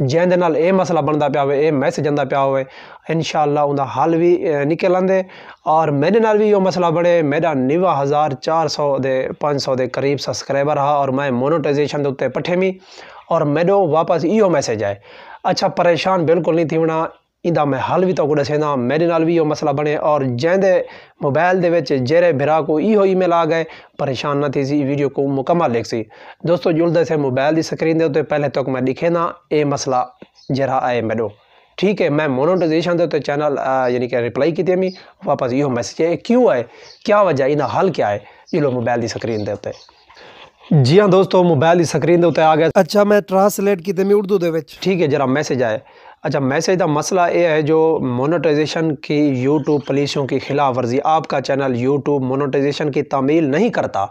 जैन देना ये मसला बनता पाया हो मैसेज आंता पाया हो इन शाला उनका हल भी निकल आते और मेरे नाल भी यो मसला बने मेरा निवा हज़ार चार सौ दे पाँच सौ के करीब सबसक्राइबर हाँ और मैं मोनोटाइजेशन के उत्ते पठेमी और मेरे वापस इो मैसेज आए अच्छा परेशान बिल्कुल नहीं थी होना इंदा मैं हल भी तो दसेंदा मेरे नाल भी यो मसला बने और जैसे मोबाइल के जेरे बिरा को इो ई मेल आ गए परेशान न थे वीडियो को मुकम्मल लिख सी दोस्तों दस से मोबाइल की स्क्रीन के उत्ते पहले तक तो मैं लिखे ना ये मसला जरा आए मेरे ठीक है मैं मोनोटाइजेशन के उत्ते चैनल यानी कि रिप्लाई की मी वापस इो मैसेज है क्यों आए क्या वजह इंदा हल क्या है जो मोबाइल की स्क्रीन के उत्ते जी हाँ दोस्तों मोबाइल की स्क्रीन के उत्ते आ गया अच्छा मैं ट्रांसलेट की मी उर्दू के ठीक है जरा मैसेज आए अच्छा मैसेज का मसला ये है जो मोनोटाइजेशन की यूट्यूब पॉलिसियों की खिलाफ वर्जी आपका चैनल यूट्यूब मोनोटाइजेशन की तमील नहीं करता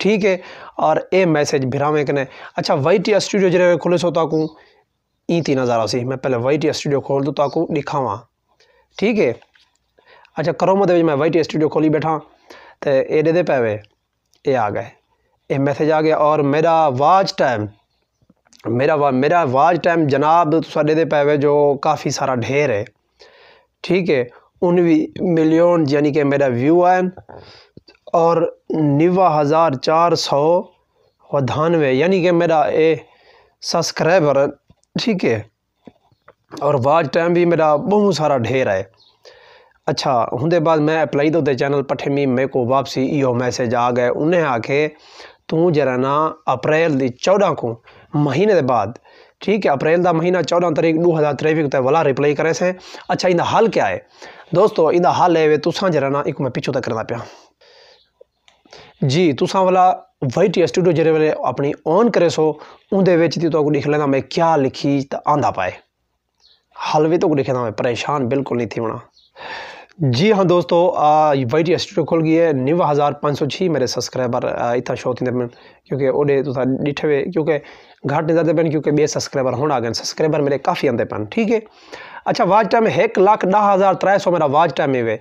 ठीक है और ये मैसेज बिरामे कने अच्छा वाई टी स्टूडियो जरे खुले सो ताकू ई थी नज़ारा सी मैं पहले वाई टी स्टूडियो खोल दूँ ताकू दिखावा ठीक है अच्छा करो मत मैं वाई टी स्टूडियो खोली बैठा तो ये दे दे पैवे ये आ गए ये मैसेज आ गया और मेरा वाच टाइम वा मेरा आवाज टाइम जनाब साढ़े ਦੇ पैवे जो काफ़ी सारा ढेर है ठीक है उन मिलियन यानी कि मेरा व्यू है और नवा हज़ार चार सौ वधानवे यानी कि मेरा ए सब्सक्राइबर ठीक है और वाज़ टाइम भी मेरा बहुत सारा ढेर है अच्छा होंगे बाद मैं अप्लाई तो चैनल पठे मी मेरे को वापसी यो मैसेज आ गए उन्हें आके तू जरा ना अप्रैल चौदह को महीने ਮਹੀਨੇ ਦੇ ठीक है अप्रैल का महीना चौदह तारीख दो हज़ार तेवीह को वाला रिप्लाई करे से अच्छा इंदा हल क्या है दोस्तों इंदा हल है वे तुसा जरा ना एक मैं पिछू तक करना पाया जी तुसा वाला वाइट स्टूडियो जरे वे अपनी ऑन करे सो उनके तो लिख लेना मैं क्या लिखी तो आंदा पाए हल भी तो लिखे मैं परेशान बिल्कुल नहीं थी होना जी हाँ दोस्तों वाइट स्टूडियो खोल गई है नव हज़ार पाँच सौ छह मेरे सब्सक्राइबर इतना शो थी पिया क्योंकि ओडे तो डिठे वे क्योंकि घट नहीं पेन क्योंकि बे सब्सक्राइबर होना आ गए सब्सक्राइबर मेरे काफ़ी आंदे पान ठीक है अच्छा वाच टाइम एक लाख दह हज़ार त्रै सौ मेरा वाच टाइम है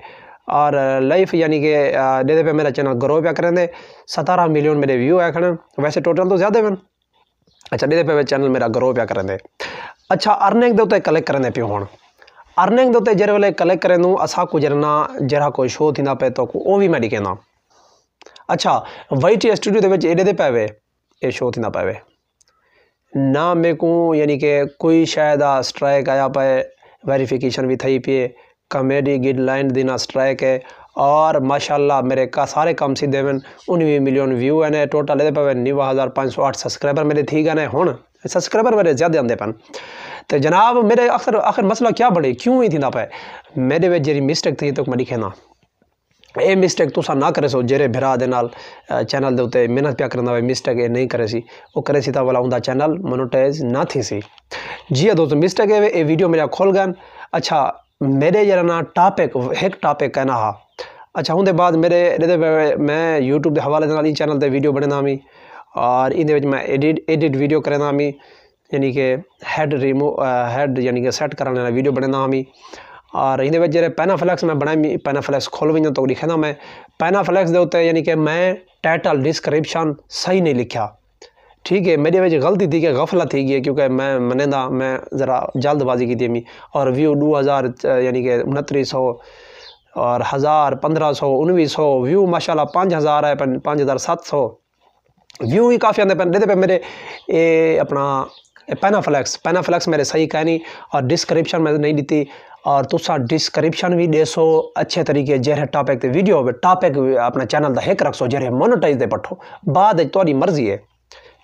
और लाइफ यानी कि देते पे मेरा चैनल ग्रो पे करें सतारह मिलियन मेरे व्यू है खड़े वैसे टोटल तो ज़्यादा वन अच्छा देते पे चैनल मेरा ग्रो अच्छा, पे करें अच्छा अर्निंग के उत्ते कलेक्ट करें पे हूँ ਅਰਨਿੰਗ ਦੇ ਉਤੇ ਜਰੇ ਵਲੇ ਕਲੈਕ ਕਰੇ ਨੂੰ ਅਸਾ ਜਰਨਾ ਜਰਾ ਕੋ ਸ਼ੋ ਥਿੰਦਾ ਪੈ ਤੋ ਉਹ ਵੀ ਮੈਡੀ ਕਹਿੰਦਾ ਅੱਛਾ ਵਾਈਟੀ ਸਟੂਡੀਓ ਦੇ ਵਿੱਚ ਇਹਦੇ ਦੇ ਪੈਵੇ ਇਹ ਸ਼ੋ ਥਿੰਦਾ ਪੈਵੇ ਨਾ ਮੇ ਕੋ ਯਾਨੀ ਕਿ ਕੋਈ ਸ਼ਾਇਦ ਆ ਸਟ੍ਰਾਈਕ ਆਇਆ ਪਏ ਵੈਰੀਫਿਕੇਸ਼ਨ ਵੀ ਥਈ ਪਏ ਕਮੇਡੀ ਗਿਡ ਲਾਈਨ ਦੀ ਨਾ ਸਟ੍ਰਾਈਕ ਹੈ ਔਰ ਮਾਸ਼ਾਅੱਲਾ ਮੇਰੇ ਕਾ ਸਾਰੇ ਕੰਮ ਸੀ ਦੇਵਨ 19 ਮਿਲੀਅਨ ਵਿਊ ਐਨ ਟੋਟਲ ਇਹਦੇ ਪਵੇ 9508 ਸਬਸਕ੍ਰਾਈਬਰ ਮੇਰੇ ਠੀਕ ਹਨ ਹੁਣ ਸਬਸਕ੍ਰਾਈਬਰ ਮੇਰੇ ਜ਼ਿਆਦਾ ਆਂਦੇ ਪਨ ਤੇ ਜਨਾਬ ਮੇਰੇ ਅਖਰ ਅਖਰ ਮਸਲਾ ਕੀ ਬਣੇ ਕਿਉਂ ਹੀ ਦਿੰਦਾ ਪਏ ਮੇਰੇ ਵਿੱਚ ਜਿਹੜੀ ਮਿਸਟੇਕ ਤੇ ਤੱਕ ਮੈਂ ਕਹਿਣਾ ਇਹ ਮਿਸਟੇਕ ਤੁਸੀਂ ਨਾ ਕਰੇ ਸੋ ਜਿਹੜੇ ਭਰਾ ਦੇ ਨਾਲ ਚੈਨਲ ਦੇ ਉੱਤੇ ਮਿਹਨਤ ਪਿਆ ਕਰਨਾ ਹੋਵੇ ਮਿਸਟੇਕ ਇਹ ਨਹੀਂ ਕਰੇ ਸੀ ਉਹ ਕਰੇ ਸੀ ਤਾਂ ਵਾਲਾ ਹੁੰਦਾ ਚੈਨਲ ਮੋਨੇਟਾਈਜ਼ ਨਾ ਥੀ ਸੀ ਜੀ ਆ ਦੋਸਤੋ ਮਿਸਟੇਕ ਹੈ ਇਹ ਵੀਡੀਓ ਮੇਰਾ ਖੋਲ ਗਨ ਅੱਛਾ ਮੇਰੇ ਜਿਹੜਾ ਨਾ ਟਾਪਿਕ ਇੱਕ ਟਾਪਿਕ ਕਹਿਣਾ ਹਾ ਅੱਛਾ ਹੁੰਦੇ ਬਾਅਦ ਮੇਰੇ ਇਹਦੇ ਮੈਂ YouTube ਦੇ ਹਵਾਲੇ ਨਾਲ ਹੀ ਚੈਨਲ ਤੇ ਵੀਡੀਓ ਬਣਾਉਣਾ ਵੀ ਔਰ ਇਹਦੇ ਵਿੱਚ ਮੈਂ ਐਡਿਟ ਐਡਿਟ ਵੀਡੀਓ ਕਰਨਾ ਵੀ यानी कि हैड रिमो हैड यानी कि सैट कराने वाला वीडियो बनाना हमी और इन जो पैनाफलैक्स मैं बनाया पैनाफलैक्स खोल भी तो लिखे ना मैं पैनाफलैक्स के उत्ते यानी कि मैं टाइटल डिस्क्रिप्शन सही नहीं लिखा ठीक है मेरे बच्चे गलती थी कि गफला थी गई क्योंकि मैं मने मैं ज़रा जल्दबाजी की थी और व्यू दो हज़ार यानी कि उनतीस सौ और हज़ार पंद्रह सौ उन्नीस सौ व्यू माशाल्लाह पाँच हज़ार है पाँच हज़ार सात सौ व्यू ही काफ़ी आते पे मेरे ये अपना पैनाफ्लैक्स पैनाफ्लैक्स मेरे सही कहनी और डिस्क्रिप्शन में नहीं दी और तुस डिस्क्रिप्शन भी देसो अच्छे तरीके जेरे टॉपिक ते वीडियो हो टॉपिक अपना चैनल का रख सो जेरे मोनोटाइज दे पठो बाद तो मर्जी है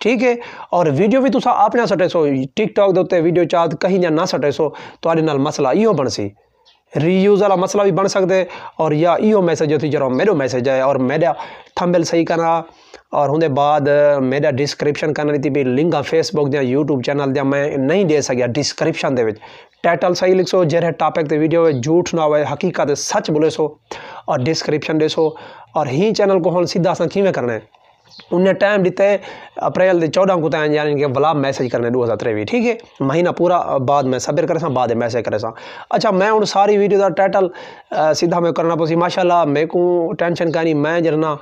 ठीक है और वीडियो भी तुसा आप ना सटे सो टिकटॉक के उत्ते वीडियो चाह कहीं ना सटे सो थोड़े मसला इो बनसी रीयूज़ वाला मसला भी बन सकते और या इो मैसेज थी जरा मेरे मैसेज है और मेरा थंबल सही करना ਔਰ ਹੁੰਦੇ ਬਾਅਦ ਮੇਰਾ ਡਿਸਕ੍ਰਿਪਸ਼ਨ ਕਰਨ ਲਈ ਤੇ ਵੀ ਲਿੰਕ ਆ ਫੇਸਬੁੱਕ ਦੇ YouTube ਚੈਨਲ ਦੇ ਮੈਂ ਨਹੀਂ ਦੇ ਸਕਿਆ ਡਿਸਕ੍ਰਿਪਸ਼ਨ ਦੇ ਵਿੱਚ ਟਾਈਟਲ ਸਹੀ ਲਿਖੋ ਜਿਹੜਾ ਟਾਪਿਕ ਤੇ ਵੀਡੀਓ ਹੈ ਝੂਠ ਨਾ ਹੋਵੇ ਹਕੀਕਤ ਸੱਚ ਬੋਲੇ ਸੋ ਔਰ ਡਿਸਕ੍ਰਿਪਸ਼ਨ ਦੇ ਸੋ ਔਰ ਹੀ ਚੈਨਲ ਕੋ ਹੁਣ ਸਿੱਧਾ ਸਾਂ ਕਿਵੇਂ ਕਰਨਾ ਹੈ ਉਹਨੇ ਟਾਈਮ ਦਿੱਤੇ ਅਪ੍ਰੈਲ ਦੇ 14 ਕੋ ਤਾਂ ਯਾਨੀ ਕਿ ਬਲਾ ਮੈਸੇਜ ਕਰਨੇ 2023 ਠੀਕ ਹੈ ਮਹੀਨਾ ਪੂਰਾ ਬਾਅਦ ਮੈਂ ਸਬਰ ਕਰਸਾਂ ਬਾਅਦ ਮੈਸੇਜ ਕਰਸਾਂ ਅੱਛਾ ਮੈਂ ਹੁਣ ਸਾਰੀ ਵੀਡੀਓ ਦਾ ਟਾਈਟਲ ਸਿੱਧਾ ਮੈਂ ਕਰਨਾ का ਮਾਸ਼ਾਅੱਲਾ सीधा ਟੈਨਸ਼ਨ करना ਮੈਂ ਜਰਨਾ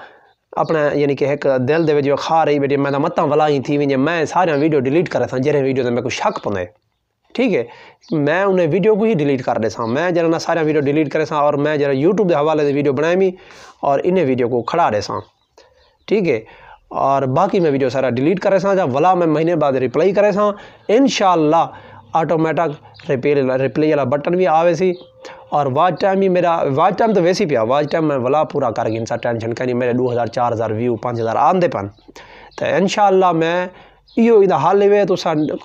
अपने यानी कि एक दिल के वेझो खार ई बेटी मैं मतां वला ही थी वे मैं सारे वीडियो डिलीट कर सर वीडियो में मेरे शक पवंदे ठीक है मैं उन्हें वीडियो को ही डिलीट कर देसा मैं जरा ना सारे वीडियो डिलीट करे सर और मैं जरा यूट्यूब के हवाले से वीडियो भी और इन्हें वीडियो को खड़ा रहे ठीक है और बाकी मैं वीडियो सारा डिलीट करे सा वला मैं महीने बाद रिप्लाई करे सा इन ऑटोमेटिक रिप्ले रिप्ले वाला बटन भी आवे सी और वाच टाइम भी मेरा वाच टाइम तो वैसे ही पिया वाच टाइम मैं वाला पूरा कर गया इंसान टेंशन कहीं मेरे दो हज़ार चार हज़ार व्यू पाँच हज़ार आंदे पन तो इन मैं इो इन हाल ले तो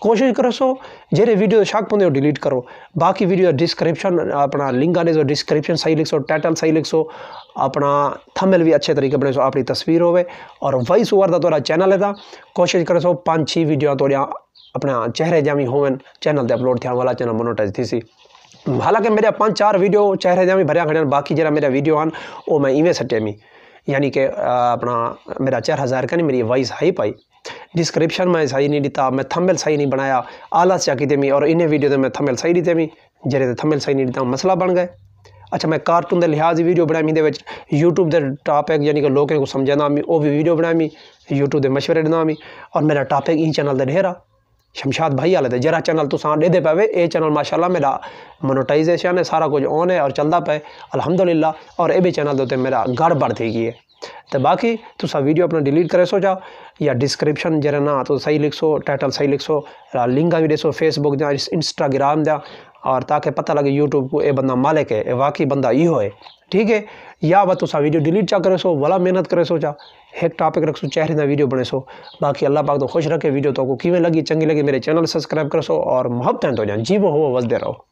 कोशिश करो सो जहिड़े वीडियो शक पवंदे डिलीट करो बाक़ी वीडियो डिस्क्रिप्शन अपना लिंक आने सो डिस्क्रिप्शन सही लिख सो टाइटल सही लिख सो अपना थंबनेल भी अच्छे तरीके बने सो अपनी तस्वीर होवे और वही सुवर का थोड़ा चैनल है तो कोशिश करो सो पाँच छह वीडियो थोड़ा अपना चेहरे जमी होवन चैनल से अपलोड थे वाला चैनल मोनोटाइज थी हालांकि मेरा पाँच चार वीडियो चेहरे भी भरिया खड़े बाकी जरा मेरा वीडियो आन वो मैं इवें सट्टे मी यानी कि अपना मेरा चेहरा जाहिर कर मेरी वॉइस हाई पाई डिस्क्रिप्शन में सही नहीं दिता मैं थंबल सही नहीं बनाया आला कि मी और इन्हें वीडियो में थंबल सही दिते मी जे थंबल सही नहीं दिता मसला बन गए अच्छा मैं कार्टून के लिहाज भी वीडियो बनाई मी यूट्यूब के टॉपिक यानी कि लोगों को समझा मी वो भी वीडियो बनाई मी यूट्यूब के मशवरे दिना मी और मेरा टॉपिक इन चैनल का ढेर शमशाद भाई आले जरा चैनल तुस दे पावे ये चैनल माशाला मेरा मोनोटाइजेशन है सारा कुछ ऑन है और चलता पे अलहमदुल्ला और ये भी चैनल उत्ते मेरा गड़ बढ़ थी गई है तो बाकी तुस वीडियो अपना डिलीट करे सो जा या डिस्क्रिप्शन जरा ना तो सही लिखो टाइटल सही लिखो लिंक भी ॾिसो फेसबुक जा इंस्टाग्राम जा और ताकि पता लगे यूट्यूब को ये बंदा मालिक है ये वाकई बंदा इहो है ठीक है या वह तुसा वीडियो डिलीट चा करे सो भला मेहनत करे सो चा एक टॉपिक रखो चेहरे का वीडियो बने सो बाकी अल्लाह पाक तो खुश रखे वीडियो तो कि लगी चंगी लगी मेरे चैनल सब्सक्राइब कर सो और मोहब्बत तो जान जी वो हो वजते रहो